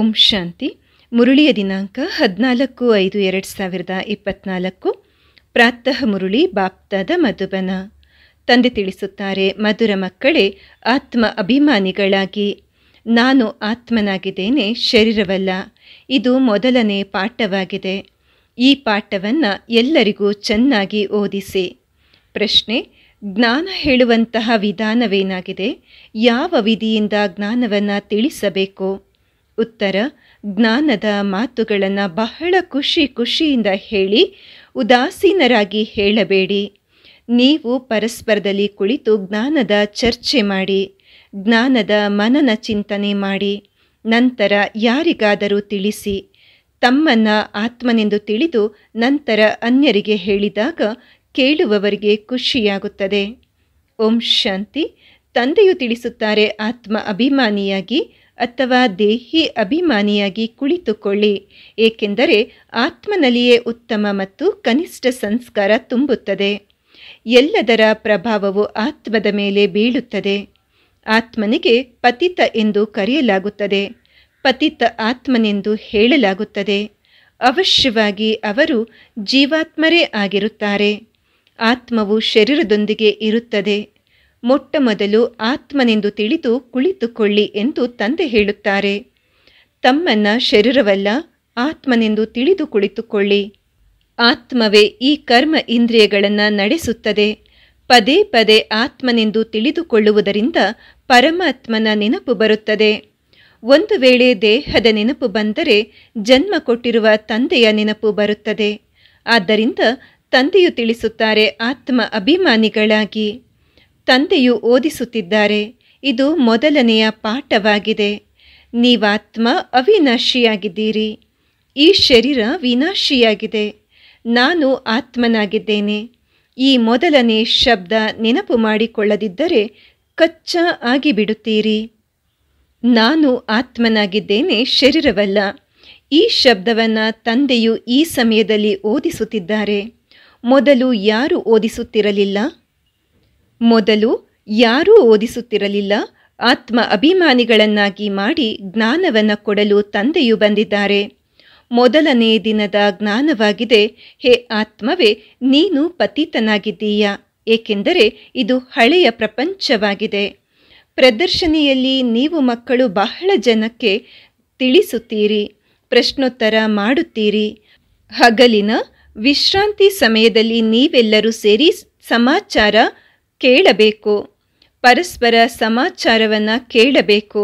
ಓಂ ಶಾಂತಿ ಮುರುಳಿಯ ದಿನಾಂಕ ಹದಿನಾಲ್ಕು ಐದು ಎರಡು ಸಾವಿರದ ಇಪ್ಪತ್ನಾಲ್ಕು ಪ್ರಾತಃ ಮುರುಳಿ ಬಾಪ್ತಾದ ಮಧುಬನ ತಂದೆ ತಿಳಿಸುತ್ತಾರೆ ಮಧುರ ಮಕ್ಕಳೇ ಆತ್ಮ ಅಭಿಮಾನಿಗಳಾಗಿ ನಾನು ಆತ್ಮನಾಗಿದ್ದೇನೆ ಶರೀರವಲ್ಲ ಇದು ಮೊದಲನೇ ಪಾಠವಾಗಿದೆ ಈ ಪಾಠವನ್ನು ಎಲ್ಲರಿಗೂ ಚೆನ್ನಾಗಿ ಓದಿಸಿ ಪ್ರಶ್ನೆ ಜ್ಞಾನ ಹೇಳುವಂತಹ ವಿಧಾನವೇನಾಗಿದೆ ಯಾವ ವಿಧಿಯಿಂದ ಜ್ಞಾನವನ್ನು ತಿಳಿಸಬೇಕು ಉತ್ತರ ಜ್ಞಾನದ ಮಾತುಗಳನ್ನು ಬಹಳ ಖುಷಿ ಖುಷಿಯಿಂದ ಹೇಳಿ ಉದಾಸೀನರಾಗಿ ಹೇಳಬೇಡಿ ನೀವು ಪರಸ್ಪರದಲ್ಲಿ ಕುಳಿತು ಜ್ಞಾನದ ಚರ್ಚೆ ಮಾಡಿ ಜ್ಞಾನದ ಮನನ ಚಿಂತನೆ ಮಾಡಿ ನಂತರ ಯಾರಿಗಾದರೂ ತಿಳಿಸಿ ತಮ್ಮನ್ನು ಆತ್ಮನೆಂದು ತಿಳಿದು ನಂತರ ಅನ್ಯರಿಗೆ ಹೇಳಿದಾಗ ಕೇಳುವವರಿಗೆ ಖುಷಿಯಾಗುತ್ತದೆ ಓಂ ಶಾಂತಿ ತಂದೆಯು ತಿಳಿಸುತ್ತಾರೆ ಆತ್ಮ ಅಭಿಮಾನಿಯಾಗಿ ಅಥವಾ ದೇಹಿ ಅಭಿಮಾನಿಯಾಗಿ ಕುಳಿತುಕೊಳ್ಳಿ ಏಕೆಂದರೆ ಆತ್ಮನಲ್ಲಿಯೇ ಉತ್ತಮ ಮತ್ತು ಕನಿಷ್ಠ ಸಂಸ್ಕಾರ ತುಂಬುತ್ತದೆ ಎಲ್ಲದರ ಪ್ರಭಾವವು ಆತ್ಮದ ಮೇಲೆ ಬೀಳುತ್ತದೆ ಆತ್ಮನಿಗೆ ಪತಿತ ಎಂದು ಕರೆಯಲಾಗುತ್ತದೆ ಪತಿತ ಆತ್ಮನೆಂದು ಹೇಳಲಾಗುತ್ತದೆ ಅವಶ್ಯವಾಗಿ ಅವರು ಜೀವಾತ್ಮರೇ ಆಗಿರುತ್ತಾರೆ ಆತ್ಮವು ಶರೀರದೊಂದಿಗೆ ಇರುತ್ತದೆ ಮೊಟ್ಟ ಮೊದಲು ಆತ್ಮನೆಂದು ತಿಳಿದು ಕುಳಿತುಕೊಳ್ಳಿ ಎಂದು ತಂದೆ ಹೇಳುತ್ತಾರೆ ತಮ್ಮನ್ನ ಶರೀರವಲ್ಲ ಆತ್ಮನೆಂದು ತಿಳಿದು ಕುಳಿತುಕೊಳ್ಳಿ ಆತ್ಮವೇ ಈ ಕರ್ಮ ಇಂದ್ರಿಯಗಳನ್ನು ನಡೆಸುತ್ತದೆ ಪದೇ ಪದೇ ಆತ್ಮನೆಂದು ತಿಳಿದುಕೊಳ್ಳುವುದರಿಂದ ಪರಮಾತ್ಮನ ನೆನಪು ಬರುತ್ತದೆ ಒಂದು ವೇಳೆ ದೇಹದ ನೆನಪು ಬಂದರೆ ಜನ್ಮ ಕೊಟ್ಟಿರುವ ತಂದೆಯ ನೆನಪು ಬರುತ್ತದೆ ಆದ್ದರಿಂದ ತಂದೆಯು ತಿಳಿಸುತ್ತಾರೆ ಆತ್ಮ ಅಭಿಮಾನಿಗಳಾಗಿ ತಂದೆಯು ಓದಿಸುತ್ತಿದ್ದಾರೆ ಇದು ಮೊದಲನೆಯ ಪಾಠವಾಗಿದೆ ನೀವಾತ್ಮ ಅವಿನಾಶಿಯಾಗಿದ್ದೀರಿ ಈ ಶರೀರ ವಿನಾಶಿಯಾಗಿದೆ ನಾನು ಆತ್ಮನಾಗಿದ್ದೇನೆ ಈ ಮೊದಲನೇ ಶಬ್ದ ನೆನಪು ಮಾಡಿಕೊಳ್ಳದಿದ್ದರೆ ಕಚ್ಚ ಆಗಿಬಿಡುತ್ತೀರಿ ನಾನು ಆತ್ಮನಾಗಿದ್ದೇನೆ ಶರೀರವಲ್ಲ ಈ ಶಬ್ದವನ್ನು ತಂದೆಯು ಈ ಸಮಯದಲ್ಲಿ ಓದಿಸುತ್ತಿದ್ದಾರೆ ಮೊದಲು ಯಾರು ಓದಿಸುತ್ತಿರಲಿಲ್ಲ ಮೊದಲು ಯಾರೂ ಓದಿಸುತ್ತಿರಲಿಲ್ಲ ಆತ್ಮ ಅಭಿಮಾನಿಗಳನ್ನಾಗಿ ಮಾಡಿ ಜ್ಞಾನವನ್ನು ಕೊಡಲು ತಂದೆಯು ಬಂದಿದ್ದಾರೆ ಮೊದಲನೇ ದಿನದ ಜ್ಞಾನವಾಗಿದೆ ಹೇ ಆತ್ಮವೇ ನೀನು ಪತೀತನಾಗಿದ್ದೀಯಾ ಏಕೆಂದರೆ ಇದು ಹಳೆಯ ಪ್ರಪಂಚವಾಗಿದೆ ಪ್ರದರ್ಶನಿಯಲ್ಲಿ ನೀವು ಮಕ್ಕಳು ಬಹಳ ಜನಕ್ಕೆ ತಿಳಿಸುತ್ತೀರಿ ಪ್ರಶ್ನೋತ್ತರ ಮಾಡುತ್ತೀರಿ ಹಗಲಿನ ವಿಶ್ರಾಂತಿ ಸಮಯದಲ್ಲಿ ನೀವೆಲ್ಲರೂ ಸೇರಿ ಸಮಾಚಾರ ಕೇಳಬೇಕು ಪರಸ್ಪರ ಸಮಾಚಾರವನ್ನು ಕೇಳಬೇಕು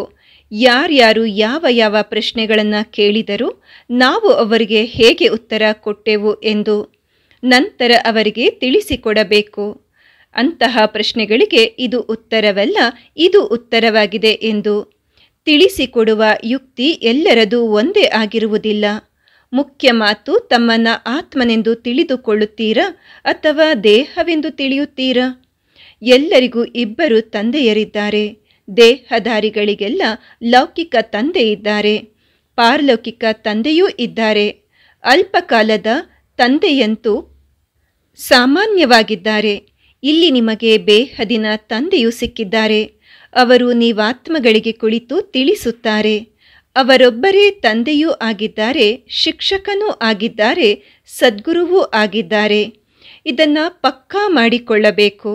ಯಾರ್ಯಾರು ಯಾವ ಯಾವ ಪ್ರಶ್ನೆಗಳನ್ನು ಕೇಳಿದರೂ ನಾವು ಅವರಿಗೆ ಹೇಗೆ ಉತ್ತರ ಕೊಟ್ಟೆವು ಎಂದು ನಂತರ ಅವರಿಗೆ ತಿಳಿಸಿಕೊಡಬೇಕು ಅಂತಹ ಪ್ರಶ್ನೆಗಳಿಗೆ ಇದು ಉತ್ತರವಲ್ಲ ಇದು ಉತ್ತರವಾಗಿದೆ ಎಂದು ತಿಳಿಸಿಕೊಡುವ ಯುಕ್ತಿ ಎಲ್ಲರದು ಒಂದೇ ಆಗಿರುವುದಿಲ್ಲ ಮುಖ್ಯ ಮಾತು ತಮ್ಮನ್ನು ಆತ್ಮನೆಂದು ತಿಳಿದುಕೊಳ್ಳುತ್ತೀರಾ ಅಥವಾ ದೇಹವೆಂದು ತಿಳಿಯುತ್ತೀರಾ ಎಲ್ಲರಿಗೂ ಇಬ್ಬರು ತಂದೆಯರಿದ್ದಾರೆ ದೇಹಧಾರಿಗಳಿಗೆಲ್ಲ ಲೌಕಿಕ ತಂದೆ ಇದ್ದಾರೆ ಪಾರಲೌಕಿಕ ತಂದೆಯೂ ಇದ್ದಾರೆ ಅಲ್ಪಕಾಲದ ತಂದೆಯಂತೂ ಸಾಮಾನ್ಯವಾಗಿದ್ದಾರೆ ಇಲ್ಲಿ ನಿಮಗೆ ಬೇಹದಿನ ತಂದೆಯೂ ಸಿಕ್ಕಿದ್ದಾರೆ ಅವರು ನೀವಾತ್ಮಗಳಿಗೆ ಕುಳಿತು ತಿಳಿಸುತ್ತಾರೆ ಅವರೊಬ್ಬರೇ ತಂದೆಯೂ ಆಗಿದ್ದಾರೆ ಶಿಕ್ಷಕನೂ ಆಗಿದ್ದಾರೆ ಸದ್ಗುರುವೂ ಆಗಿದ್ದಾರೆ ಇದನ್ನು ಪಕ್ಕಾ ಮಾಡಿಕೊಳ್ಳಬೇಕು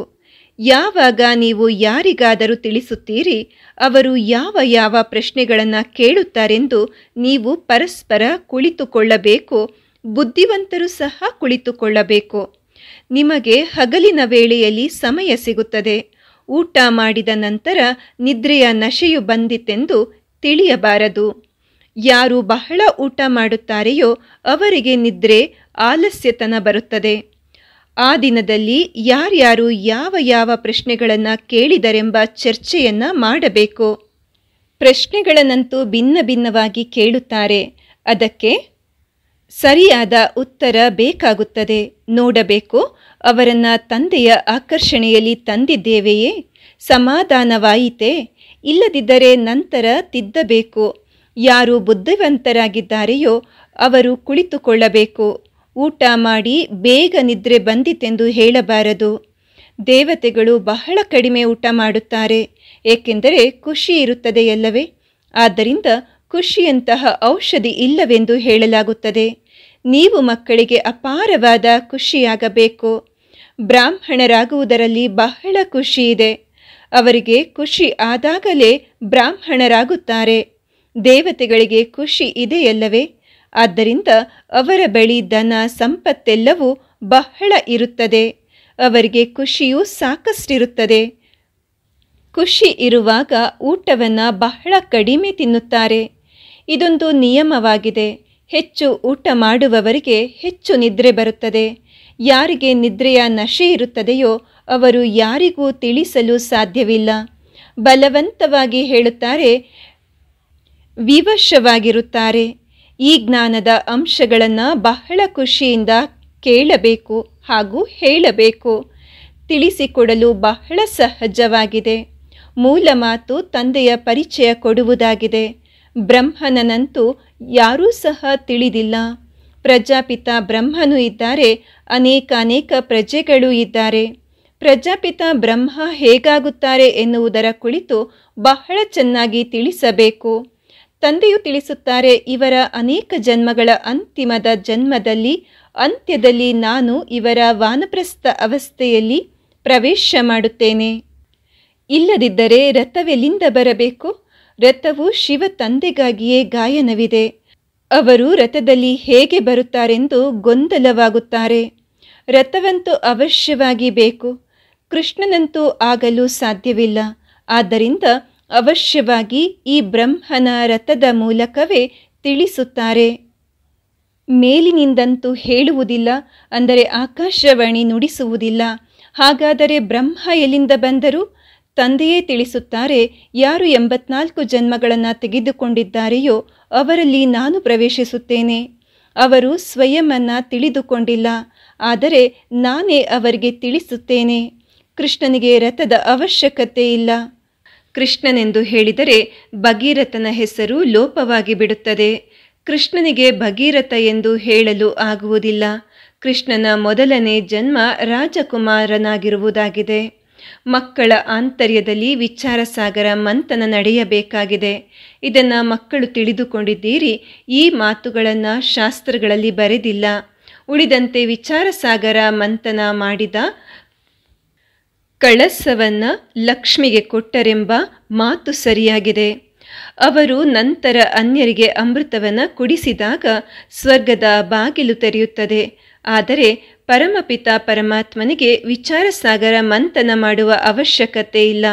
ಯಾವಾಗ ನೀವು ಯಾರಿಗಾದರೂ ತಿಳಿಸುತ್ತೀರಿ ಅವರು ಯಾವ ಯಾವ ಪ್ರಶ್ನೆಗಳನ್ನು ಕೇಳುತ್ತಾರೆಂದು ನೀವು ಪರಸ್ಪರ ಕುಳಿತುಕೊಳ್ಳಬೇಕು ಬುದ್ಧಿವಂತರು ಸಹ ಕುಳಿತುಕೊಳ್ಳಬೇಕು ನಿಮಗೆ ಹಗಲಿನ ವೇಳೆಯಲ್ಲಿ ಸಮಯ ಸಿಗುತ್ತದೆ ಊಟ ಮಾಡಿದ ನಂತರ ನಿದ್ರೆಯ ನಶೆಯು ಬಂದಿತೆಂದು ತಿಳಿಯಬಾರದು ಯಾರು ಬಹಳ ಊಟ ಮಾಡುತ್ತಾರೆಯೋ ಅವರಿಗೆ ನಿದ್ರೆ ಆಲಸ್ಯತನ ಬರುತ್ತದೆ ಆ ದಿನದಲ್ಲಿ ಯಾರ್ಯಾರು ಯಾವ ಯಾವ ಪ್ರಶ್ನೆಗಳನ್ನು ಕೇಳಿದರೆಂಬ ಚರ್ಚೆಯನ್ನು ಮಾಡಬೇಕು ಪ್ರಶ್ನೆಗಳನ್ನಂತೂ ಭಿನ್ನ ಭಿನ್ನವಾಗಿ ಕೇಳುತ್ತಾರೆ ಅದಕ್ಕೆ ಸರಿಯಾದ ಉತ್ತರ ಬೇಕಾಗುತ್ತದೆ ನೋಡಬೇಕು ಅವರನ್ನು ತಂದೆಯ ಆಕರ್ಷಣೆಯಲ್ಲಿ ತಂದಿದ್ದೇವೆಯೇ ಸಮಾಧಾನವಾಯಿತೆ ಇಲ್ಲದಿದ್ದರೆ ನಂತರ ತಿದ್ದಬೇಕು ಯಾರು ಬುದ್ಧಿವಂತರಾಗಿದ್ದಾರೆಯೋ ಅವರು ಕುಳಿತುಕೊಳ್ಳಬೇಕು ಊಟ ಮಾಡಿ ಬೇಗ ನಿದ್ರೆ ಬಂದಿತೆಂದು ಹೇಳಬಾರದು ದೇವತೆಗಳು ಬಹಳ ಕಡಿಮೆ ಊಟ ಮಾಡುತ್ತಾರೆ ಏಕೆಂದರೆ ಖುಷಿ ಇರುತ್ತದೆಯಲ್ಲವೇ ಆದ್ದರಿಂದ ಖುಷಿಯಂತಹ ಔಷಧಿ ಇಲ್ಲವೆಂದು ಹೇಳಲಾಗುತ್ತದೆ ನೀವು ಮಕ್ಕಳಿಗೆ ಅಪಾರವಾದ ಖುಷಿಯಾಗಬೇಕು ಬ್ರಾಹ್ಮಣರಾಗುವುದರಲ್ಲಿ ಬಹಳ ಖುಷಿ ಇದೆ ಅವರಿಗೆ ಖುಷಿ ಆದಾಗಲೇ ಬ್ರಾಹ್ಮಣರಾಗುತ್ತಾರೆ ದೇವತೆಗಳಿಗೆ ಖುಷಿ ಇದೆಯಲ್ಲವೇ ಆದ್ದರಿಂದ ಅವರ ಬಳಿ ದನ ಸಂಪತ್ತೆಲ್ಲವೂ ಬಹಳ ಇರುತ್ತದೆ ಅವರಿಗೆ ಖುಷಿಯೂ ಸಾಕಷ್ಟಿರುತ್ತದೆ ಖುಷಿ ಇರುವಾಗ ಊಟವನ್ನು ಬಹಳ ಕಡಿಮೆ ತಿನ್ನುತ್ತಾರೆ ಇದೊಂದು ನಿಯಮವಾಗಿದೆ ಹೆಚ್ಚು ಊಟ ಮಾಡುವವರಿಗೆ ಹೆಚ್ಚು ನಿದ್ರೆ ಬರುತ್ತದೆ ಯಾರಿಗೆ ನಿದ್ರೆಯ ನಶೆ ಇರುತ್ತದೆಯೋ ಅವರು ಯಾರಿಗೂ ತಿಳಿಸಲು ಸಾಧ್ಯವಿಲ್ಲ ಬಲವಂತವಾಗಿ ಹೇಳುತ್ತಾರೆ ವಿವಶವಾಗಿರುತ್ತಾರೆ ಈ ಜ್ಞಾನದ ಅಂಶಗಳನ್ನು ಬಹಳ ಖುಷಿಯಿಂದ ಕೇಳಬೇಕು ಹಾಗೂ ಹೇಳಬೇಕು ತಿಳಿಸಿಕೊಡಲು ಬಹಳ ಸಹಜವಾಗಿದೆ ಮೂಲ ಮಾತು ತಂದೆಯ ಪರಿಚಯ ಕೊಡುವುದಾಗಿದೆ ಬ್ರಹ್ಮನನಂತೂ ಯಾರೂ ಸಹ ತಿಳಿದಿಲ್ಲ ಪ್ರಜಾಪಿತ ಬ್ರಹ್ಮನು ಇದ್ದಾರೆ ಅನೇಕ ಅನೇಕ ಪ್ರಜೆಗಳು ಇದ್ದಾರೆ ಪ್ರಜಾಪಿತ ಬ್ರಹ್ಮ ಹೇಗಾಗುತ್ತಾರೆ ಎನ್ನುವುದರ ಕುಳಿತು ಬಹಳ ಚೆನ್ನಾಗಿ ತಿಳಿಸಬೇಕು ತಂದೆಯು ತಿಳಿಸುತ್ತಾರೆ ಇವರ ಅನೇಕ ಜನ್ಮಗಳ ಅಂತಿಮದ ಜನ್ಮದಲ್ಲಿ ಅಂತ್ಯದಲ್ಲಿ ನಾನು ಇವರ ವಾನಪ್ರಸ್ಥ ಅವಸ್ಥೆಯಲ್ಲಿ ಪ್ರವೇಶ ಮಾಡುತ್ತೇನೆ ಇಲ್ಲದಿದ್ದರೆ ರಥವೆಲ್ಲಿಂದ ಬರಬೇಕು ರಥವು ಶಿವ ತಂದೆಗಾಗಿಯೇ ಗಾಯನವಿದೆ ಅವರು ರಥದಲ್ಲಿ ಹೇಗೆ ಬರುತ್ತಾರೆಂದು ಗೊಂದಲವಾಗುತ್ತಾರೆ ರಥವಂತೂ ಅವಶ್ಯವಾಗಿ ಬೇಕು ಕೃಷ್ಣನಂತೂ ಆಗಲು ಸಾಧ್ಯವಿಲ್ಲ ಆದ್ದರಿಂದ ಅವಶ್ಯವಾಗಿ ಈ ಬ್ರಹ್ಮನ ರಥದ ಮೂಲಕವೇ ತಿಳಿಸುತ್ತಾರೆ ಮೇಲಿನಿಂದಂತೂ ಹೇಳುವುದಿಲ್ಲ ಅಂದರೆ ಆಕಾಶವಾಣಿ ನುಡಿಸುವುದಿಲ್ಲ ಹಾಗಾದರೆ ಬ್ರಹ್ಮ ಎಲ್ಲಿಂದ ಬಂದರು ತಂದೆಯೇ ತಿಳಿಸುತ್ತಾರೆ ಯಾರು ಎಂಬತ್ನಾಲ್ಕು ಜನ್ಮಗಳನ್ನು ತೆಗೆದುಕೊಂಡಿದ್ದಾರೆಯೋ ಅವರಲ್ಲಿ ನಾನು ಪ್ರವೇಶಿಸುತ್ತೇನೆ ಅವರು ಸ್ವಯಮನ್ನು ತಿಳಿದುಕೊಂಡಿಲ್ಲ ಆದರೆ ನಾನೇ ಅವರಿಗೆ ತಿಳಿಸುತ್ತೇನೆ ಕೃಷ್ಣನಿಗೆ ರಥದ ಅವಶ್ಯಕತೆ ಇಲ್ಲ ಕೃಷ್ಣನೆಂದು ಹೇಳಿದರೆ ಭಗೀರಥನ ಹೆಸರು ಲೋಪವಾಗಿ ಬಿಡುತ್ತದೆ ಕೃಷ್ಣನಿಗೆ ಭಗೀರಥ ಎಂದು ಹೇಳಲು ಆಗುವುದಿಲ್ಲ ಕೃಷ್ಣನ ಮೊದಲನೇ ಜನ್ಮ ರಾಜಕುಮಾರನಾಗಿರುವುದಾಗಿದೆ ಮಕ್ಕಳ ಆಂತರ್ಯದಲ್ಲಿ ವಿಚಾರಸಾಗರ ಮಂಥನ ನಡೆಯಬೇಕಾಗಿದೆ ಇದನ್ನು ಮಕ್ಕಳು ತಿಳಿದುಕೊಂಡಿದ್ದೀರಿ ಈ ಮಾತುಗಳನ್ನು ಶಾಸ್ತ್ರಗಳಲ್ಲಿ ಬರೆದಿಲ್ಲ ಉಳಿದಂತೆ ವಿಚಾರಸಾಗರ ಮಂಥನ ಮಾಡಿದ ಕಳಸವನ್ನು ಲಕ್ಷ್ಮಿಗೆ ಕೊಟ್ಟರೆಂಬ ಮಾತು ಸರಿಯಾಗಿದೆ ಅವರು ನಂತರ ಅನ್ಯರಿಗೆ ಅಮೃತವನ್ನು ಕುಡಿಸಿದಾಗ ಸ್ವರ್ಗದ ಬಾಗಿಲು ತೆರೆಯುತ್ತದೆ ಆದರೆ ಪರಮಪಿತ ಪರಮಾತ್ಮನಿಗೆ ವಿಚಾರ ಸಾಗರ ಮಂಥನ ಮಾಡುವ ಅವಶ್ಯಕತೆ ಇಲ್ಲ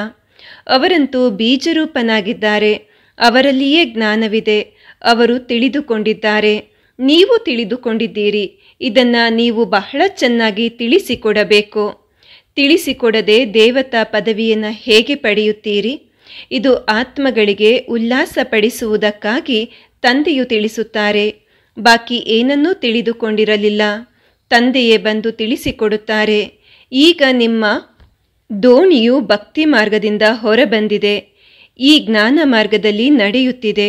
ಅವರಂತೂ ಬೀಜರೂಪನಾಗಿದ್ದಾರೆ ಅವರಲ್ಲಿಯೇ ಜ್ಞಾನವಿದೆ ಅವರು ತಿಳಿದುಕೊಂಡಿದ್ದಾರೆ ನೀವು ತಿಳಿದುಕೊಂಡಿದ್ದೀರಿ ಇದನ್ನು ನೀವು ಬಹಳ ಚೆನ್ನಾಗಿ ತಿಳಿಸಿಕೊಡಬೇಕು ತಿಳಿಸಿಕೊಡದೆ ದೇವತಾ ಪದವಿಯನ್ನು ಹೇಗೆ ಪಡೆಯುತ್ತೀರಿ ಇದು ಆತ್ಮಗಳಿಗೆ ಉಲ್ಲಾಸಪಡಿಸುವುದಕ್ಕಾಗಿ ತಂದೆಯು ತಿಳಿಸುತ್ತಾರೆ ಬಾಕಿ ಏನನ್ನೂ ತಿಳಿದುಕೊಂಡಿರಲಿಲ್ಲ ತಂದೆಯೇ ಬಂದು ತಿಳಿಸಿಕೊಡುತ್ತಾರೆ ಈಗ ನಿಮ್ಮ ದೋಣಿಯು ಭಕ್ತಿ ಮಾರ್ಗದಿಂದ ಹೊರಬಂದಿದೆ ಈ ಜ್ಞಾನ ಮಾರ್ಗದಲ್ಲಿ ನಡೆಯುತ್ತಿದೆ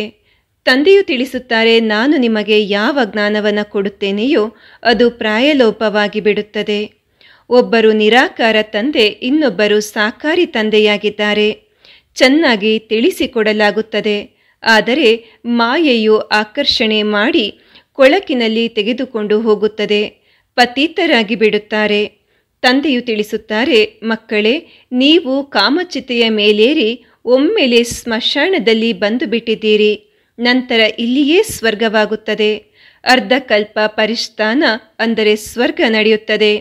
ತಂದೆಯು ತಿಳಿಸುತ್ತಾರೆ ನಾನು ನಿಮಗೆ ಯಾವ ಜ್ಞಾನವನ್ನು ಕೊಡುತ್ತೇನೆಯೋ ಅದು ಪ್ರಾಯಲೋಪವಾಗಿ ಬಿಡುತ್ತದೆ ಒಬ್ಬರು ನಿರಾಕಾರ ತಂದೆ ಇನ್ನೊಬ್ಬರು ಸಾಕಾರಿ ತಂದೆಯಾಗಿದ್ದಾರೆ ಚೆನ್ನಾಗಿ ತಿಳಿಸಿಕೊಡಲಾಗುತ್ತದೆ ಆದರೆ ಮಾಯೆಯು ಆಕರ್ಷಣೆ ಮಾಡಿ ಕೊಳಕಿನಲ್ಲಿ ತೆಗೆದುಕೊಂಡು ಹೋಗುತ್ತದೆ ಪತೀತರಾಗಿ ಬಿಡುತ್ತಾರೆ ತಂದೆಯು ತಿಳಿಸುತ್ತಾರೆ ಮಕ್ಕಳೇ ನೀವು ಕಾಮಚಿತೆಯ ಮೇಲೇರಿ ಒಮ್ಮೆಲೆ ಸ್ಮಶಾನದಲ್ಲಿ ಬಂದು ಬಿಟ್ಟಿದ್ದೀರಿ ನಂತರ ಇಲ್ಲಿಯೇ ಸ್ವರ್ಗವಾಗುತ್ತದೆ ಅರ್ಧಕಲ್ಪ ಪರಿಷ್ಠಾನ ಅಂದರೆ ಸ್ವರ್ಗ ನಡೆಯುತ್ತದೆ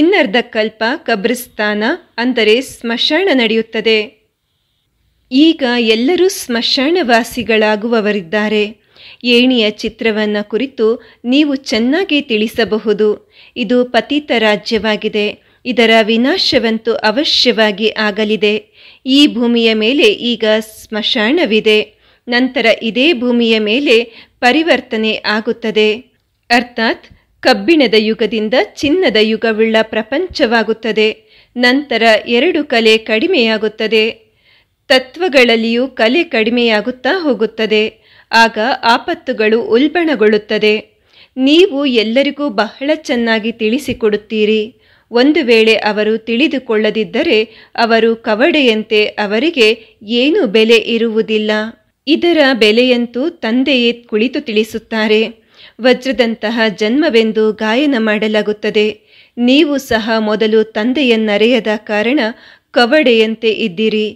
ಇನ್ನರ್ಧ ಕಲ್ಪ ಕಬ್ರಿಸ್ತಾನ ಅಂದರೆ ಸ್ಮಶಾನ ನಡೆಯುತ್ತದೆ ಈಗ ಎಲ್ಲರೂ ಸ್ಮಶಾನವಾಸಿಗಳಾಗುವವರಿದ್ದಾರೆ ಏಣಿಯ ಚಿತ್ರವನ್ನು ಕುರಿತು ನೀವು ಚೆನ್ನಾಗಿ ತಿಳಿಸಬಹುದು ಇದು ಪತಿತ ರಾಜ್ಯವಾಗಿದೆ ಇದರ ವಿನಾಶವಂತೂ ಅವಶ್ಯವಾಗಿ ಆಗಲಿದೆ ಈ ಭೂಮಿಯ ಮೇಲೆ ಈಗ ಸ್ಮಶಾನವಿದೆ ನಂತರ ಇದೇ ಭೂಮಿಯ ಮೇಲೆ ಪರಿವರ್ತನೆ ಆಗುತ್ತದೆ ಅರ್ಥಾತ್ ಕಬ್ಬಿಣದ ಯುಗದಿಂದ ಚಿನ್ನದ ಯುಗವುಳ್ಳ ಪ್ರಪಂಚವಾಗುತ್ತದೆ ನಂತರ ಎರಡು ಕಲೆ ಕಡಿಮೆಯಾಗುತ್ತದೆ ತತ್ವಗಳಲ್ಲಿಯೂ ಕಲೆ ಕಡಿಮೆಯಾಗುತ್ತಾ ಹೋಗುತ್ತದೆ ಆಗ ಆಪತ್ತುಗಳು ಉಲ್ಬಣಗೊಳ್ಳುತ್ತದೆ ನೀವು ಎಲ್ಲರಿಗೂ ಬಹಳ ಚೆನ್ನಾಗಿ ತಿಳಿಸಿಕೊಡುತ್ತೀರಿ ಒಂದು ವೇಳೆ ಅವರು ತಿಳಿದುಕೊಳ್ಳದಿದ್ದರೆ ಅವರು ಕವಡೆಯಂತೆ ಅವರಿಗೆ ಏನೂ ಬೆಲೆ ಇರುವುದಿಲ್ಲ ಇದರ ಬೆಲೆಯಂತೂ ತಂದೆಯೇ ಕುಳಿತು ತಿಳಿಸುತ್ತಾರೆ ವಜ್ರದಂತಹ ಜನ್ಮವೆಂದು ಗಾಯನ ಮಾಡಲಾಗುತ್ತದೆ ನೀವು ಸಹ ಮೊದಲು ತಂದೆಯನ್ನರೆಯದ ಕಾರಣ ಕವಡೆಯಂತೆ ಇದ್ದೀರಿ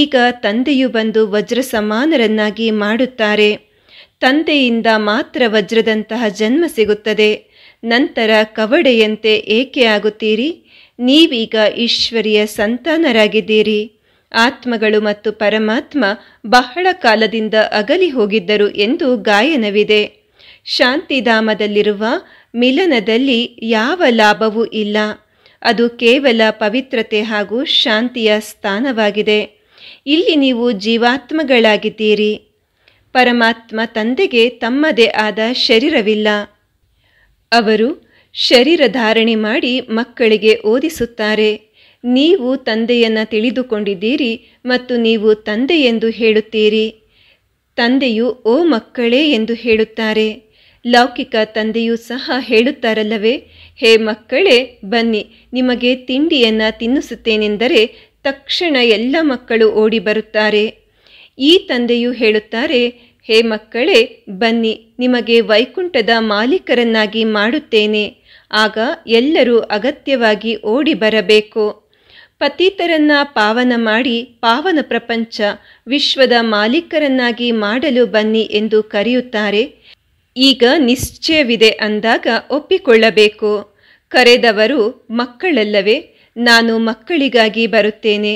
ಈಗ ತಂದೆಯು ಬಂದು ವಜ್ರ ಸಮಾನರನ್ನಾಗಿ ಮಾಡುತ್ತಾರೆ ತಂದೆಯಿಂದ ಮಾತ್ರ ವಜ್ರದಂತಹ ಜನ್ಮ ಸಿಗುತ್ತದೆ ನಂತರ ಕವಡೆಯಂತೆ ಏಕೆ ಆಗುತ್ತೀರಿ ನೀವೀಗ ಈಶ್ವರಿಯ ಸಂತಾನರಾಗಿದ್ದೀರಿ ಆತ್ಮಗಳು ಮತ್ತು ಪರಮಾತ್ಮ ಬಹಳ ಕಾಲದಿಂದ ಅಗಲಿ ಹೋಗಿದ್ದರು ಎಂದು ಗಾಯನವಿದೆ ಶಾಂತಿಧಾಮದಲ್ಲಿರುವ ಮಿಲನದಲ್ಲಿ ಯಾವ ಲಾಭವೂ ಇಲ್ಲ ಅದು ಕೇವಲ ಪವಿತ್ರತೆ ಹಾಗೂ ಶಾಂತಿಯ ಸ್ಥಾನವಾಗಿದೆ ಇಲ್ಲಿ ನೀವು ಜೀವಾತ್ಮಗಳಾಗಿದ್ದೀರಿ ಪರಮಾತ್ಮ ತಂದೆಗೆ ತಮ್ಮದೇ ಆದ ಶರೀರವಿಲ್ಲ ಅವರು ಶರೀರ ಧಾರಣೆ ಮಾಡಿ ಮಕ್ಕಳಿಗೆ ಓದಿಸುತ್ತಾರೆ ನೀವು ತಂದೆಯನ್ನು ತಿಳಿದುಕೊಂಡಿದ್ದೀರಿ ಮತ್ತು ನೀವು ತಂದೆ ಎಂದು ಹೇಳುತ್ತೀರಿ ತಂದೆಯು ಓ ಮಕ್ಕಳೇ ಎಂದು ಹೇಳುತ್ತಾರೆ ಲೌಕಿಕ ತಂದೆಯೂ ಸಹ ಹೇಳುತ್ತಾರಲ್ಲವೇ ಹೇ ಮಕ್ಕಳೇ ಬನ್ನಿ ನಿಮಗೆ ತಿಂಡಿಯನ್ನು ತಿನ್ನಿಸುತ್ತೇನೆಂದರೆ ತಕ್ಷಣ ಎಲ್ಲ ಮಕ್ಕಳು ಓಡಿ ಬರುತ್ತಾರೆ ಈ ತಂದೆಯು ಹೇಳುತ್ತಾರೆ ಹೇ ಮಕ್ಕಳೇ ಬನ್ನಿ ನಿಮಗೆ ವೈಕುಂಠದ ಮಾಲೀಕರನ್ನಾಗಿ ಮಾಡುತ್ತೇನೆ ಆಗ ಎಲ್ಲರೂ ಅಗತ್ಯವಾಗಿ ಓಡಿ ಬರಬೇಕು ಪತೀತರನ್ನ ಪಾವನ ಮಾಡಿ ಪಾವನ ಪ್ರಪಂಚ ವಿಶ್ವದ ಮಾಲೀಕರನ್ನಾಗಿ ಮಾಡಲು ಬನ್ನಿ ಎಂದು ಕರೆಯುತ್ತಾರೆ ಈಗ ನಿಶ್ಚಯವಿದೆ ಅಂದಾಗ ಒಪ್ಪಿಕೊಳ್ಳಬೇಕು ಕರೆದವರು ಮಕ್ಕಳಲ್ಲವೇ ನಾನು ಮಕ್ಕಳಿಗಾಗಿ ಬರುತ್ತೇನೆ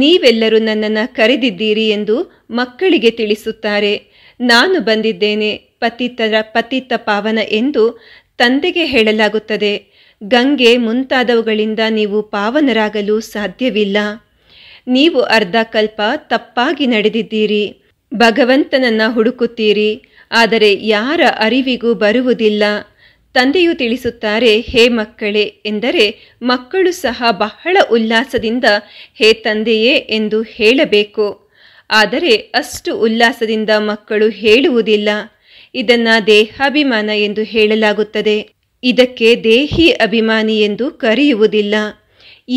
ನೀವೆಲ್ಲರೂ ನನ್ನನ್ನು ಕರೆದಿದ್ದೀರಿ ಎಂದು ಮಕ್ಕಳಿಗೆ ತಿಳಿಸುತ್ತಾರೆ ನಾನು ಬಂದಿದ್ದೇನೆ ಪತಿತರ ಪತಿತ ಪಾವನ ಎಂದು ತಂದೆಗೆ ಹೇಳಲಾಗುತ್ತದೆ ಗಂಗೆ ಮುಂತಾದವುಗಳಿಂದ ನೀವು ಪಾವನರಾಗಲು ಸಾಧ್ಯವಿಲ್ಲ ನೀವು ಅರ್ಧ ಕಲ್ಪ ತಪ್ಪಾಗಿ ನಡೆದಿದ್ದೀರಿ ಭಗವಂತನನ್ನು ಹುಡುಕುತ್ತೀರಿ ಆದರೆ ಯಾರ ಅರಿವಿಗೂ ಬರುವುದಿಲ್ಲ ತಂದೆಯು ತಿಳಿಸುತ್ತಾರೆ ಹೇ ಮಕ್ಕಳೇ ಎಂದರೆ ಮಕ್ಕಳು ಸಹ ಬಹಳ ಉಲ್ಲಾಸದಿಂದ ಹೇ ತಂದೆಯೇ ಎಂದು ಹೇಳಬೇಕು ಆದರೆ ಅಷ್ಟು ಉಲ್ಲಾಸದಿಂದ ಮಕ್ಕಳು ಹೇಳುವುದಿಲ್ಲ ಇದನ್ನು ದೇಹಾಭಿಮಾನ ಎಂದು ಹೇಳಲಾಗುತ್ತದೆ ಇದಕ್ಕೆ ದೇಹಿ ಅಭಿಮಾನಿ ಎಂದು ಕರೆಯುವುದಿಲ್ಲ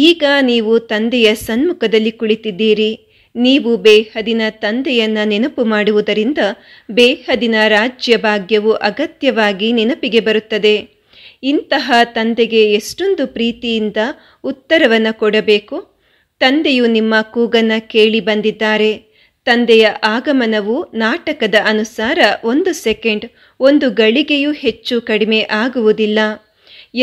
ಈಗ ನೀವು ತಂದೆಯ ಸನ್ಮುಖದಲ್ಲಿ ಕುಳಿತಿದ್ದೀರಿ ನೀವು ಬೇಹದಿನ ತಂದೆಯನ್ನ ನೆನಪು ಮಾಡುವುದರಿಂದ ಬೇಹದಿನ ರಾಜ್ಯ ಭಾಗ್ಯವು ಅಗತ್ಯವಾಗಿ ನೆನಪಿಗೆ ಬರುತ್ತದೆ ಇಂತಹ ತಂದೆಗೆ ಎಷ್ಟೊಂದು ಪ್ರೀತಿಯಿಂದ ಉತ್ತರವನ್ನು ಕೊಡಬೇಕು ತಂದೆಯು ನಿಮ್ಮ ಕೂಗನ್ನ ಕೇಳಿ ಬಂದಿದ್ದಾರೆ ತಂದೆಯ ಆಗಮನವು ನಾಟಕದ ಅನುಸಾರ ಒಂದು ಸೆಕೆಂಡ್ ಒಂದು ಗಳಿಗೆಯೂ ಹೆಚ್ಚು ಕಡಿಮೆ ಆಗುವುದಿಲ್ಲ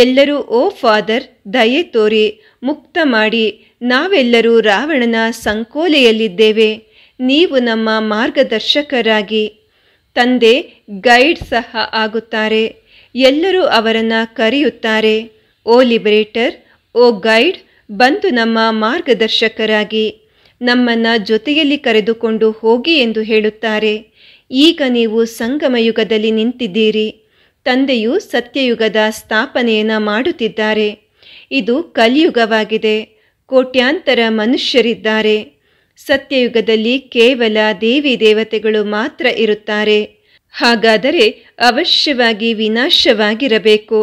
ಎಲ್ಲರೂ ಓ ಫಾದರ್ ದಯೆ ತೋರಿ ಮುಕ್ತ ಮಾಡಿ ನಾವೆಲ್ಲರೂ ರಾವಣನ ಸಂಕೋಲೆಯಲ್ಲಿದ್ದೇವೆ ನೀವು ನಮ್ಮ ಮಾರ್ಗದರ್ಶಕರಾಗಿ ತಂದೆ ಗೈಡ್ ಸಹ ಆಗುತ್ತಾರೆ ಎಲ್ಲರೂ ಅವರನ್ನು ಕರೆಯುತ್ತಾರೆ ಓ ಲಿಬರೇಟರ್ ಓ ಗೈಡ್ ಬಂದು ನಮ್ಮ ಮಾರ್ಗದರ್ಶಕರಾಗಿ ನಮ್ಮನ್ನು ಜೊತೆಯಲ್ಲಿ ಕರೆದುಕೊಂಡು ಹೋಗಿ ಎಂದು ಹೇಳುತ್ತಾರೆ ಈಗ ನೀವು ಸಂಗಮಯುಗದಲ್ಲಿ ನಿಂತಿದ್ದೀರಿ ತಂದೆಯು ಸತ್ಯಯುಗದ ಸ್ಥಾಪನೆಯನ್ನು ಮಾಡುತ್ತಿದ್ದಾರೆ ಇದು ಕಲಿಯುಗವಾಗಿದೆ ಕೋಟ್ಯಾಂತರ ಮನುಷ್ಯರಿದ್ದಾರೆ ಸತ್ಯಯುಗದಲ್ಲಿ ಕೇವಲ ದೇವಿ ದೇವತೆಗಳು ಮಾತ್ರ ಇರುತ್ತಾರೆ ಹಾಗಾದರೆ ಅವಶ್ಯವಾಗಿ ವಿನಾಶವಾಗಿರಬೇಕು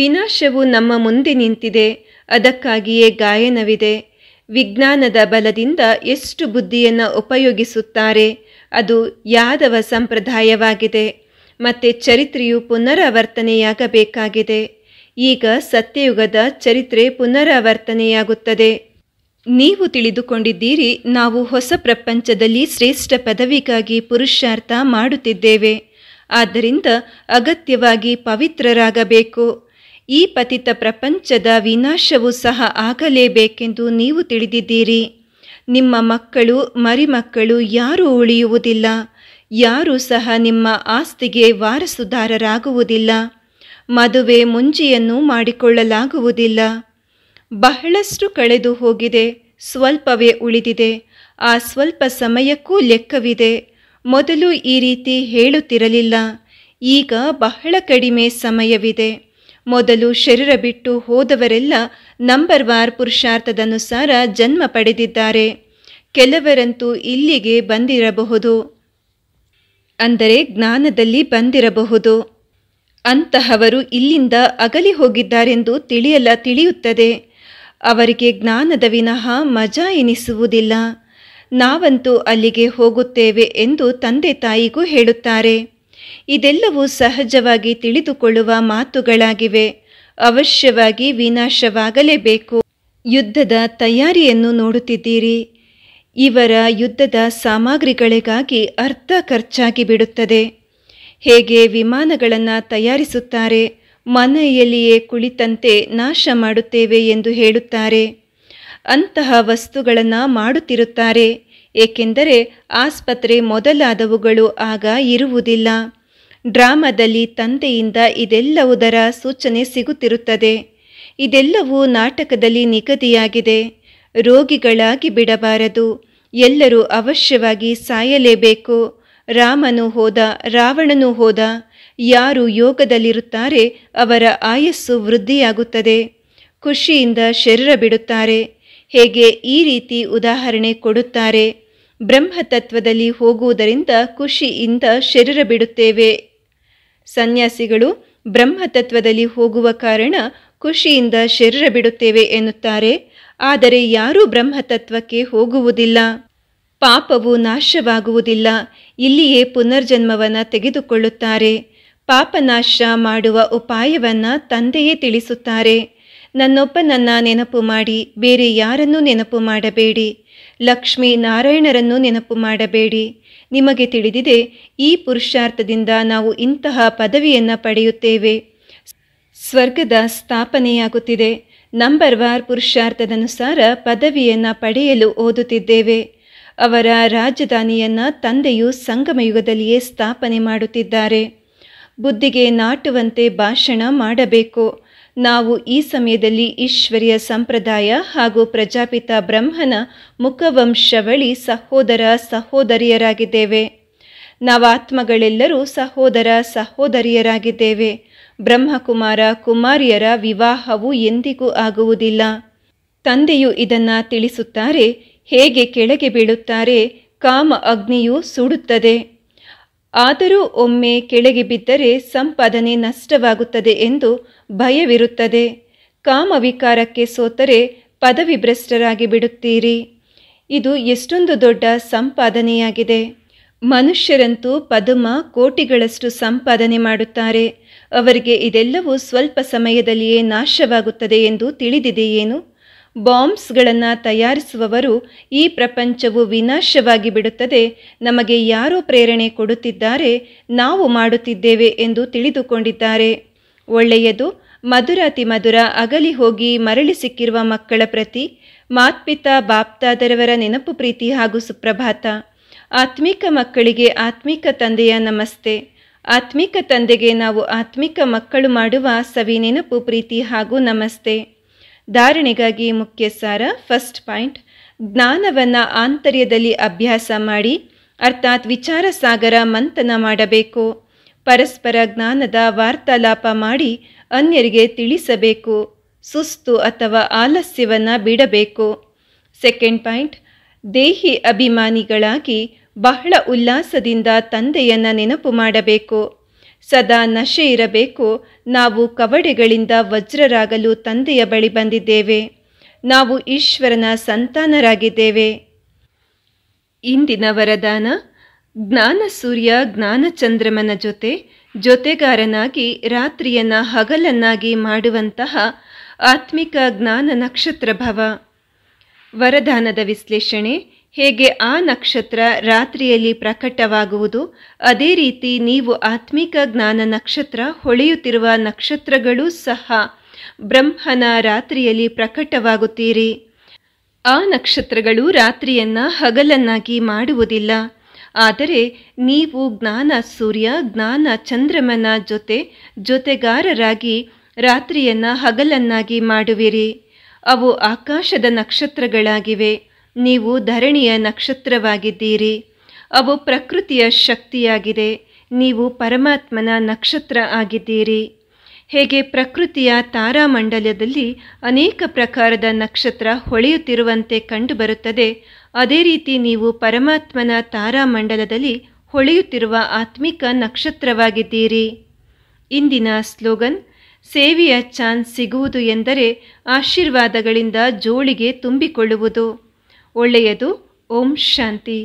ವಿನಾಶವು ನಮ್ಮ ಮುಂದೆ ನಿಂತಿದೆ ಅದಕ್ಕಾಗಿಯೇ ಗಾಯನವಿದೆ ವಿಜ್ಞಾನದ ಬಲದಿಂದ ಎಷ್ಟು ಬುದ್ಧಿಯನ್ನು ಉಪಯೋಗಿಸುತ್ತಾರೆ ಅದು ಯಾದವ ಸಂಪ್ರದಾಯವಾಗಿದೆ ಮತ್ತು ಚರಿತ್ರೆಯು ಪುನರಾವರ್ತನೆಯಾಗಬೇಕಾಗಿದೆ ಈಗ ಸತ್ಯಯುಗದ ಚರಿತ್ರೆ ಪುನರಾವರ್ತನೆಯಾಗುತ್ತದೆ ನೀವು ತಿಳಿದುಕೊಂಡಿದ್ದೀರಿ ನಾವು ಹೊಸ ಪ್ರಪಂಚದಲ್ಲಿ ಶ್ರೇಷ್ಠ ಪದವಿಗಾಗಿ ಪುರುಷಾರ್ಥ ಮಾಡುತ್ತಿದ್ದೇವೆ ಆದ್ದರಿಂದ ಅಗತ್ಯವಾಗಿ ಪವಿತ್ರರಾಗಬೇಕು ಈ ಪತಿತ ಪ್ರಪಂಚದ ವಿನಾಶವೂ ಸಹ ಆಗಲೇಬೇಕೆಂದು ನೀವು ತಿಳಿದಿದ್ದೀರಿ ನಿಮ್ಮ ಮಕ್ಕಳು ಮರಿಮಕ್ಕಳು ಯಾರೂ ಉಳಿಯುವುದಿಲ್ಲ ಯಾರೂ ಸಹ ನಿಮ್ಮ ಆಸ್ತಿಗೆ ವಾರಸುದಾರರಾಗುವುದಿಲ್ಲ ಮದುವೆ ಮುಂಜಿಯನ್ನು ಮಾಡಿಕೊಳ್ಳಲಾಗುವುದಿಲ್ಲ ಬಹಳಷ್ಟು ಕಳೆದು ಹೋಗಿದೆ ಸ್ವಲ್ಪವೇ ಉಳಿದಿದೆ ಆ ಸ್ವಲ್ಪ ಸಮಯಕ್ಕೂ ಲೆಕ್ಕವಿದೆ ಮೊದಲು ಈ ರೀತಿ ಹೇಳುತ್ತಿರಲಿಲ್ಲ ಈಗ ಬಹಳ ಕಡಿಮೆ ಸಮಯವಿದೆ ಮೊದಲು ಶರೀರ ಬಿಟ್ಟು ಹೋದವರೆಲ್ಲ ನಂಬರ್ ವಾರ್ ಪುರುಷಾರ್ಥದನುಸಾರ ಜನ್ಮ ಪಡೆದಿದ್ದಾರೆ ಕೆಲವರಂತೂ ಇಲ್ಲಿಗೆ ಬಂದಿರಬಹುದು ಅಂದರೆ ಜ್ಞಾನದಲ್ಲಿ ಬಂದಿರಬಹುದು ಅಂತಹವರು ಇಲ್ಲಿಂದ ಅಗಲಿ ಹೋಗಿದ್ದಾರೆಂದು ತಿಳಿಯಲ್ಲ ತಿಳಿಯುತ್ತದೆ ಅವರಿಗೆ ಜ್ಞಾನದ ವಿನಃ ಮಜಾ ಎನಿಸುವುದಿಲ್ಲ ನಾವಂತೂ ಅಲ್ಲಿಗೆ ಹೋಗುತ್ತೇವೆ ಎಂದು ತಂದೆ ತಾಯಿಗೂ ಹೇಳುತ್ತಾರೆ ಇದೆಲ್ಲವೂ ಸಹಜವಾಗಿ ತಿಳಿದುಕೊಳ್ಳುವ ಮಾತುಗಳಾಗಿವೆ ಅವಶ್ಯವಾಗಿ ವಿನಾಶವಾಗಲೇಬೇಕು ಯುದ್ಧದ ತಯಾರಿಯನ್ನು ನೋಡುತ್ತಿದ್ದೀರಿ ಇವರ ಯುದ್ಧದ ಸಾಮಗ್ರಿಗಳಿಗಾಗಿ ಅರ್ಧ ಖರ್ಚಾಗಿ ಬಿಡುತ್ತದೆ ಹೇಗೆ ವಿಮಾನಗಳನ್ನು ತಯಾರಿಸುತ್ತಾರೆ ಮನೆಯಲ್ಲಿಯೇ ಕುಳಿತಂತೆ ನಾಶ ಮಾಡುತ್ತೇವೆ ಎಂದು ಹೇಳುತ್ತಾರೆ ಅಂತಹ ವಸ್ತುಗಳನ್ನು ಮಾಡುತ್ತಿರುತ್ತಾರೆ ಏಕೆಂದರೆ ಆಸ್ಪತ್ರೆ ಮೊದಲಾದವುಗಳು ಆಗ ಇರುವುದಿಲ್ಲ ಡ್ರಾಮಾದಲ್ಲಿ ತಂದೆಯಿಂದ ಇದೆಲ್ಲವುದರ ಸೂಚನೆ ಸಿಗುತ್ತಿರುತ್ತದೆ ಇದೆಲ್ಲವೂ ನಾಟಕದಲ್ಲಿ ನಿಗದಿಯಾಗಿದೆ ರೋಗಿಗಳಾಗಿ ಬಿಡಬಾರದು ಎಲ್ಲರೂ ಅವಶ್ಯವಾಗಿ ಸಾಯಲೇಬೇಕು ರಾಮನು ಹೋದ ರಾವಣನು ಹೋದ ಯಾರು ಯೋಗದಲ್ಲಿರುತ್ತಾರೆ ಅವರ ಆಯಸ್ಸು ವೃದ್ಧಿಯಾಗುತ್ತದೆ ಖುಷಿಯಿಂದ ಶರೀರ ಬಿಡುತ್ತಾರೆ ಹೇಗೆ ಈ ರೀತಿ ಉದಾಹರಣೆ ಕೊಡುತ್ತಾರೆ ಬ್ರಹ್ಮತತ್ವದಲ್ಲಿ ಹೋಗುವುದರಿಂದ ಖುಷಿಯಿಂದ ಶರೀರ ಬಿಡುತ್ತೇವೆ ಸನ್ಯಾಸಿಗಳು ಬ್ರಹ್ಮತತ್ವದಲ್ಲಿ ಹೋಗುವ ಕಾರಣ ಖುಷಿಯಿಂದ ಶರೀರ ಬಿಡುತ್ತೇವೆ ಎನ್ನುತ್ತಾರೆ ಆದರೆ ಯಾರೂ ಬ್ರಹ್ಮತತ್ವಕ್ಕೆ ಹೋಗುವುದಿಲ್ಲ ಪಾಪವು ನಾಶವಾಗುವುದಿಲ್ಲ ಇಲ್ಲಿಯೇ ಪುನರ್ಜನ್ಮವನ್ನು ತೆಗೆದುಕೊಳ್ಳುತ್ತಾರೆ ಪಾಪನಾಶ ಮಾಡುವ ಉಪಾಯವನ್ನು ತಂದೆಯೇ ತಿಳಿಸುತ್ತಾರೆ ನನ್ನೊಬ್ಬನನ್ನು ನೆನಪು ಮಾಡಿ ಬೇರೆ ಯಾರನ್ನೂ ನೆನಪು ಮಾಡಬೇಡಿ ಲಕ್ಷ್ಮೀ ನಾರಾಯಣರನ್ನು ನೆನಪು ಮಾಡಬೇಡಿ ನಿಮಗೆ ತಿಳಿದಿದೆ ಈ ಪುರುಷಾರ್ಥದಿಂದ ನಾವು ಇಂತಹ ಪದವಿಯನ್ನು ಪಡೆಯುತ್ತೇವೆ ಸ್ವರ್ಗದ ಸ್ಥಾಪನೆಯಾಗುತ್ತಿದೆ ನಂಬರ್ ವಾರ್ ಪುರುಷಾರ್ಥದನುಸಾರ ಪದವಿಯನ್ನು ಪಡೆಯಲು ಓದುತ್ತಿದ್ದೇವೆ ಅವರ ರಾಜಧಾನಿಯನ್ನು ತಂದೆಯು ಸಂಗಮಯುಗದಲ್ಲಿಯೇ ಸ್ಥಾಪನೆ ಮಾಡುತ್ತಿದ್ದಾರೆ ಬುದ್ಧಿಗೆ ನಾಟುವಂತೆ ಭಾಷಣ ಮಾಡಬೇಕು ನಾವು ಈ ಸಮಯದಲ್ಲಿ ಈಶ್ವರ್ಯ ಸಂಪ್ರದಾಯ ಹಾಗೂ ಪ್ರಜಾಪಿತ ಬ್ರಹ್ಮನ ಮುಖವಂಶವಳಿ ಸಹೋದರ ಸಹೋದರಿಯರಾಗಿದ್ದೇವೆ ನವಾತ್ಮಗಳೆಲ್ಲರೂ ಸಹೋದರ ಸಹೋದರಿಯರಾಗಿದ್ದೇವೆ ಬ್ರಹ್ಮಕುಮಾರ ಕುಮಾರಿಯರ ವಿವಾಹವು ಎಂದಿಗೂ ಆಗುವುದಿಲ್ಲ ತಂದೆಯು ಇದನ್ನು ತಿಳಿಸುತ್ತಾರೆ ಹೇಗೆ ಕೆಳಗೆ ಬೀಳುತ್ತಾರೆ ಕಾಮ ಅಗ್ನಿಯು ಸುಡುತ್ತದೆ ಆದರೂ ಒಮ್ಮೆ ಕೆಳಗೆ ಬಿದ್ದರೆ ಸಂಪಾದನೆ ನಷ್ಟವಾಗುತ್ತದೆ ಎಂದು ಭಯವಿರುತ್ತದೆ ಕಾಮವಿಕಾರಕ್ಕೆ ಸೋತರೆ ಪದವಿ ಭ್ರಷ್ಟರಾಗಿ ಬಿಡುತ್ತೀರಿ ಇದು ಎಷ್ಟೊಂದು ದೊಡ್ಡ ಸಂಪಾದನೆಯಾಗಿದೆ ಮನುಷ್ಯರಂತೂ ಪದಮ ಕೋಟಿಗಳಷ್ಟು ಸಂಪಾದನೆ ಮಾಡುತ್ತಾರೆ ಅವರಿಗೆ ಇದೆಲ್ಲವೂ ಸ್ವಲ್ಪ ಸಮಯದಲ್ಲಿಯೇ ನಾಶವಾಗುತ್ತದೆ ಎಂದು ತಿಳಿದಿದೆಯೇನು ಬಾಂಬ್ಸ್ಗಳನ್ನು ತಯಾರಿಸುವವರು ಈ ಪ್ರಪಂಚವು ವಿನಾಶವಾಗಿ ಬಿಡುತ್ತದೆ ನಮಗೆ ಯಾರೋ ಪ್ರೇರಣೆ ಕೊಡುತ್ತಿದ್ದಾರೆ ನಾವು ಮಾಡುತ್ತಿದ್ದೇವೆ ಎಂದು ತಿಳಿದುಕೊಂಡಿದ್ದಾರೆ ಒಳ್ಳೆಯದು ಮಧುರಾತಿ ಮಧುರ ಅಗಲಿ ಹೋಗಿ ಮರಳಿ ಸಿಕ್ಕಿರುವ ಮಕ್ಕಳ ಪ್ರತಿ ಮಾತ್ಪಿತಾ ಬಾಪ್ತಾದರವರ ನೆನಪು ಪ್ರೀತಿ ಹಾಗೂ ಸುಪ್ರಭಾತ ಆತ್ಮಿಕ ಮಕ್ಕಳಿಗೆ ಆತ್ಮಿಕ ತಂದೆಯ ನಮಸ್ತೆ ಆತ್ಮಿಕ ತಂದೆಗೆ ನಾವು ಆತ್ಮಿಕ ಮಕ್ಕಳು ಮಾಡುವ ಸವಿ ನೆನಪು ಪ್ರೀತಿ ಹಾಗೂ ನಮಸ್ತೆ ಧಾರಣೆಗಾಗಿ ಮುಖ್ಯ ಸಾರ ಫಸ್ಟ್ ಪಾಯಿಂಟ್ ಜ್ಞಾನವನ್ನು ಆಂತರ್ಯದಲ್ಲಿ ಅಭ್ಯಾಸ ಮಾಡಿ ಅರ್ಥಾತ್ ವಿಚಾರ ಸಾಗರ ಮಂಥನ ಮಾಡಬೇಕು ಪರಸ್ಪರ ಜ್ಞಾನದ ವಾರ್ತಾಲಾಪ ಮಾಡಿ ಅನ್ಯರಿಗೆ ತಿಳಿಸಬೇಕು ಸುಸ್ತು ಅಥವಾ ಆಲಸ್ಯವನ್ನು ಬಿಡಬೇಕು ಸೆಕೆಂಡ್ ಪಾಯಿಂಟ್ ದೇಹಿ ಅಭಿಮಾನಿಗಳಾಗಿ ಬಹಳ ಉಲ್ಲಾಸದಿಂದ ತಂದೆಯನ್ನು ನೆನಪು ಮಾಡಬೇಕು ಸದಾ ನಶೆ ಇರಬೇಕು ನಾವು ಕವಡೆಗಳಿಂದ ವಜ್ರರಾಗಲು ತಂದೆಯ ಬಳಿ ಬಂದಿದ್ದೇವೆ ನಾವು ಈಶ್ವರನ ಸಂತಾನರಾಗಿದ್ದೇವೆ ಇಂದಿನ ವರದಾನ ಜ್ಞಾನಸೂರ್ಯ ಜ್ಞಾನಚಂದ್ರಮನ ಜೊತೆ ಜೊತೆಗಾರನಾಗಿ ರಾತ್ರಿಯನ್ನ ಹಗಲನ್ನಾಗಿ ಮಾಡುವಂತಹ ಆತ್ಮಿಕ ಜ್ಞಾನ ನಕ್ಷತ್ರಭವ ವರದಾನದ ವಿಶ್ಲೇಷಣೆ ಹೇಗೆ ಆ ನಕ್ಷತ್ರ ರಾತ್ರಿಯಲ್ಲಿ ಪ್ರಕಟವಾಗುವುದು ಅದೇ ರೀತಿ ನೀವು ಆತ್ಮಿಕ ಜ್ಞಾನ ನಕ್ಷತ್ರ ಹೊಳೆಯುತ್ತಿರುವ ನಕ್ಷತ್ರಗಳೂ ಸಹ ಬ್ರಹ್ಮನ ರಾತ್ರಿಯಲ್ಲಿ ಪ್ರಕಟವಾಗುತ್ತೀರಿ ಆ ನಕ್ಷತ್ರಗಳು ರಾತ್ರಿಯನ್ನ ಹಗಲನ್ನಾಗಿ ಮಾಡುವುದಿಲ್ಲ ಆದರೆ ನೀವು ಜ್ಞಾನ ಸೂರ್ಯ ಜ್ಞಾನ ಚಂದ್ರಮನ ಜೊತೆ ಜೊತೆಗಾರರಾಗಿ ರಾತ್ರಿಯನ್ನ ಹಗಲನ್ನಾಗಿ ಮಾಡುವಿರಿ ಅವು ಆಕಾಶದ ನಕ್ಷತ್ರಗಳಾಗಿವೆ ನೀವು ಧರಣಿಯ ನಕ್ಷತ್ರವಾಗಿದ್ದೀರಿ ಅವು ಪ್ರಕೃತಿಯ ಶಕ್ತಿಯಾಗಿದೆ ನೀವು ಪರಮಾತ್ಮನ ನಕ್ಷತ್ರ ಆಗಿದ್ದೀರಿ ಹೇಗೆ ಪ್ರಕೃತಿಯ ತಾರಾಮಂಡಲದಲ್ಲಿ ಅನೇಕ ಪ್ರಕಾರದ ನಕ್ಷತ್ರ ಹೊಳೆಯುತ್ತಿರುವಂತೆ ಕಂಡುಬರುತ್ತದೆ ಅದೇ ರೀತಿ ನೀವು ಪರಮಾತ್ಮನ ತಾರಾಮಂಡಲದಲ್ಲಿ ಹೊಳೆಯುತ್ತಿರುವ ಆತ್ಮಿಕ ನಕ್ಷತ್ರವಾಗಿದ್ದೀರಿ ಇಂದಿನ ಸ್ಲೋಗನ್ ಸೇವೆಯ ಚಾನ್ಸ್ ಸಿಗುವುದು ಎಂದರೆ ಆಶೀರ್ವಾದಗಳಿಂದ ಜೋಳಿಗೆ ತುಂಬಿಕೊಳ್ಳುವುದು ಒಳ್ಳೆಯದು ಓಂ ಶಾಂತಿ